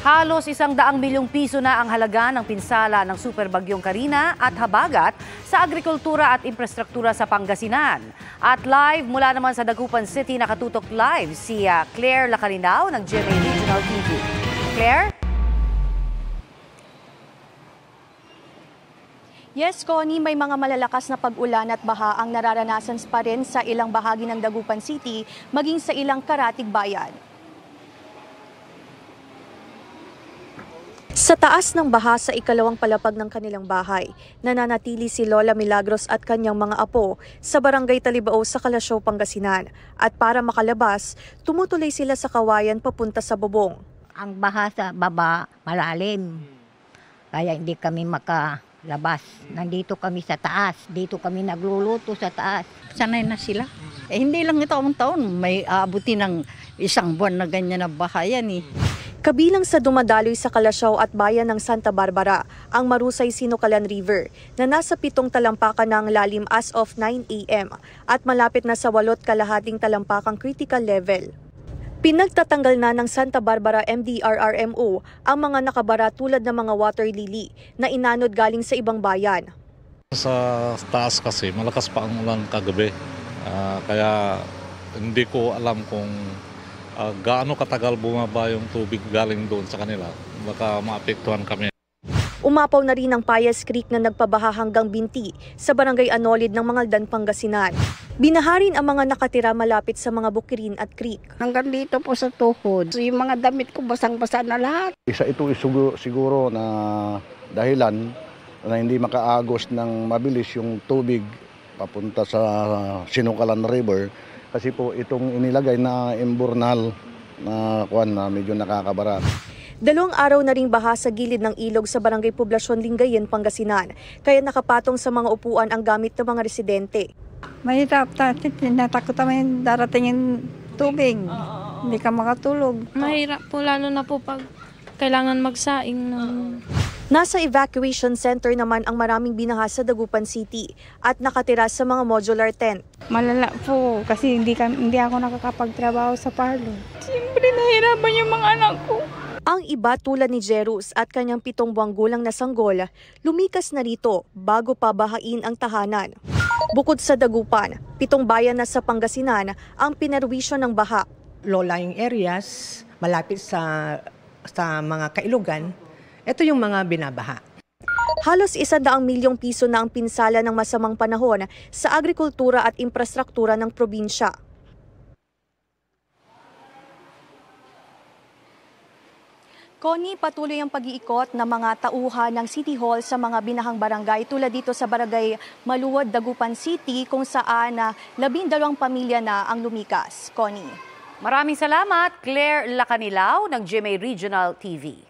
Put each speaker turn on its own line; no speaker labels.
Halos isang daang milyong piso na ang halaga ng pinsala ng superbagyong Karina at Habagat sa agrikultura at infrastruktura sa Pangasinan. At live mula naman sa Dagupan City, nakatutok live si ah, Claire Lacarinao ng GMA Regional TV. Claire? Yes, Connie, may mga malalakas na pag-ulan at baha ang nararanasan pa rin sa ilang bahagi ng Dagupan City, maging sa ilang karatig bayan. Sa taas ng baha sa ikalawang palapag ng kanilang bahay, nananatili si Lola Milagros at kanyang mga apo sa barangay Talibao sa Kalasyo, Pangasinan. At para makalabas, tumutuloy sila sa kawayan papunta sa bubong. Ang baha sa baba malalim, kaya hindi kami makalabas. Nandito kami sa taas, dito kami nagluluto sa taas. Sanay na sila. Eh, hindi lang ito ang taon, may aabuti ng isang buwan na ganyan na bahayan yan eh. Kabilang sa dumadaloy sa Kalasyaw at bayan ng Santa Barbara, ang Marusay Sinukalan River na nasa pitong talampakan ng lalim as of 9 a.m. at malapit na sa walot kalahating talampakang critical level. Pinagtatanggal na ng Santa Barbara MDRRMO ang mga nakabara tulad ng mga water lily na inanod galing sa ibang bayan. Sa taas kasi malakas pa ang ulan kagabi uh, kaya hindi ko alam kung uh, gaano katagal bumaba yung tubig galing doon sa kanila. Baka maapektuhan kami. Umapaw na rin ang Payas Creek na nagpabaha hanggang binti sa barangay Anolid ng Mangaldan, Pangasinan. Binaharin ang mga nakatira malapit sa mga bukirin at creek. Hanggang dito po sa tuhod. So, yung mga damit ko basang-basa na lahat. Isa ito siguro, siguro na dahilan na hindi makaagos ng mabilis yung tubig papunta sa Sinukalan River kasi po itong inilagay na emburnal na kuan na medyo nakakabara. Dalawang araw na ring baha sa gilid ng ilog sa barangay Poblasyon Lingayen, Pangasinan. Kaya nakapatong sa mga upuan ang gamit ng mga residente. May natakot naman darating yung tubig. Hindi ka makatulog. Mahirap po lalo na po pag kailangan magsaing ng... Nasa evacuation center naman ang maraming binaha sa Dagupan City at nakatira sa mga modular tent. Malala po kasi hindi, kami, hindi ako nakakapagtrabaho sa parlor. Siyempre nahirapan yung mga anak ko. Ang iba tulad ni Jerus at kanyang pitong buwang gulang na sanggol, lumikas na rito bago pabahain ang tahanan. Bukod sa Dagupan, pitong bayan na sa Pangasinan ang pinerwisyo ng baha. Lolaing areas, malapit sa, sa mga kailugan, ito yung mga binabaha. Halos isa milyong piso na ang pinsala ng masamang panahon sa agrikultura at infrastruktura ng probinsya. Connie, patuloy ang pag-iikot ng mga tauhan ng City Hall sa mga binahang barangay tulad dito sa barangay Maluwad, Dagupan City kung saan na ah, labindalawang pamilya na ang lumikas. Connie. Maraming salamat, Claire Lacanilaw ng GMA Regional TV.